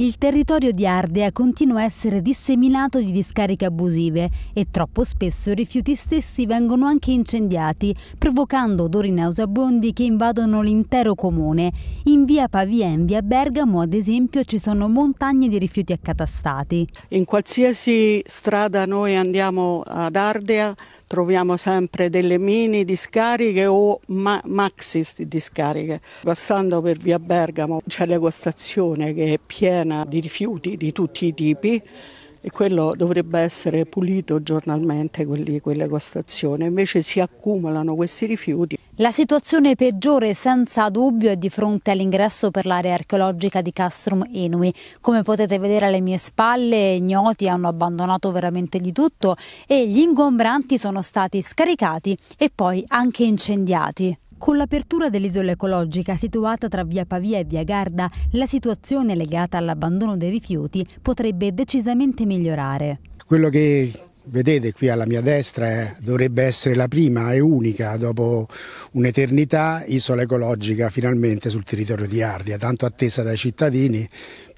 Il territorio di Ardea continua a essere disseminato di discariche abusive e troppo spesso i rifiuti stessi vengono anche incendiati, provocando odori nauseabondi che invadono l'intero comune. In via Pavia e in via Bergamo, ad esempio, ci sono montagne di rifiuti accatastati. In qualsiasi strada noi andiamo ad Ardea troviamo sempre delle mini discariche o ma- maxi discariche. Passando per via Bergamo c'è l'ecostazione che è piena di rifiuti di tutti i tipi e quello dovrebbe essere pulito giornalmente quelli, quelle costazioni, invece si accumulano questi rifiuti. La situazione peggiore senza dubbio è di fronte all'ingresso per l'area archeologica di Castrum Enui. Come potete vedere alle mie spalle, i gnoti hanno abbandonato veramente di tutto e gli ingombranti sono stati scaricati e poi anche incendiati. Con l'apertura dell'isola ecologica situata tra via Pavia e via Garda, la situazione legata all'abbandono dei rifiuti potrebbe decisamente migliorare. Quello che vedete qui alla mia destra eh, dovrebbe essere la prima e unica dopo un'eternità isola ecologica finalmente sul territorio di Ardia, tanto attesa dai cittadini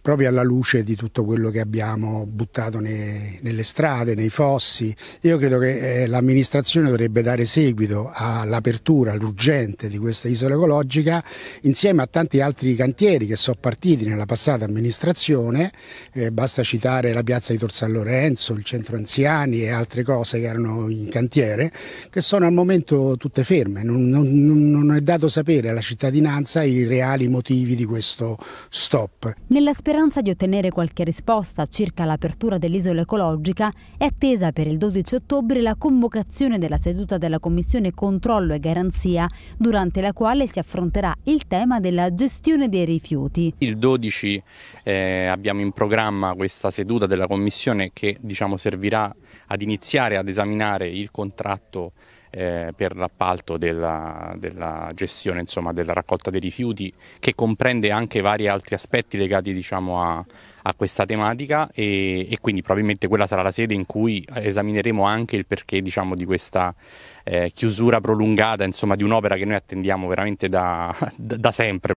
proprio alla luce di tutto quello che abbiamo buttato nei, nelle strade, nei fossi. Io credo che eh, l'amministrazione dovrebbe dare seguito all'apertura, all'urgente di questa isola ecologica insieme a tanti altri cantieri che sono partiti nella passata amministrazione, eh, basta citare la piazza di Tor San Lorenzo, il centro anziani e altre cose che erano in cantiere, che sono al momento tutte ferme, non, non, non è dato sapere alla cittadinanza i reali motivi di questo stop. Nella speranza di ottenere qualche risposta circa l'apertura dell'isola ecologica, è attesa per il 12 ottobre la convocazione della seduta della Commissione Controllo e Garanzia, durante la quale si affronterà il tema della gestione dei rifiuti. Il 12 eh, abbiamo in programma questa seduta della Commissione che diciamo, servirà ad iniziare ad esaminare il contratto eh, per l'appalto della, della gestione insomma, della raccolta dei rifiuti che comprende anche vari altri aspetti legati diciamo, a, a questa tematica e, e, quindi probabilmente quella sarà la sede in cui esamineremo anche il perché diciamo, di questa eh, chiusura prolungata insomma, di un'opera che noi attendiamo veramente da, da sempre.